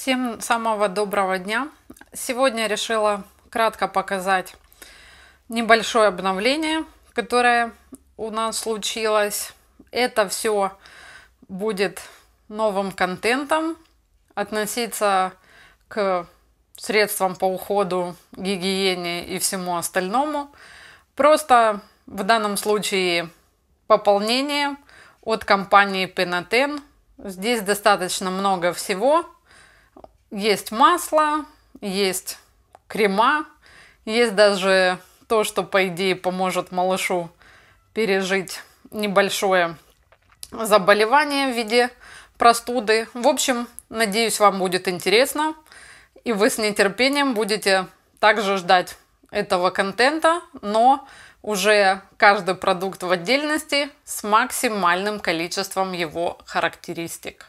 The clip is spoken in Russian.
Всем самого доброго дня! Сегодня решила кратко показать небольшое обновление, которое у нас случилось. Это все будет новым контентом, относиться к средствам по уходу, гигиене и всему остальному. Просто в данном случае пополнение от компании Penatен. Здесь достаточно много всего – есть масло, есть крема, есть даже то, что, по идее, поможет малышу пережить небольшое заболевание в виде простуды. В общем, надеюсь, вам будет интересно, и вы с нетерпением будете также ждать этого контента, но уже каждый продукт в отдельности с максимальным количеством его характеристик.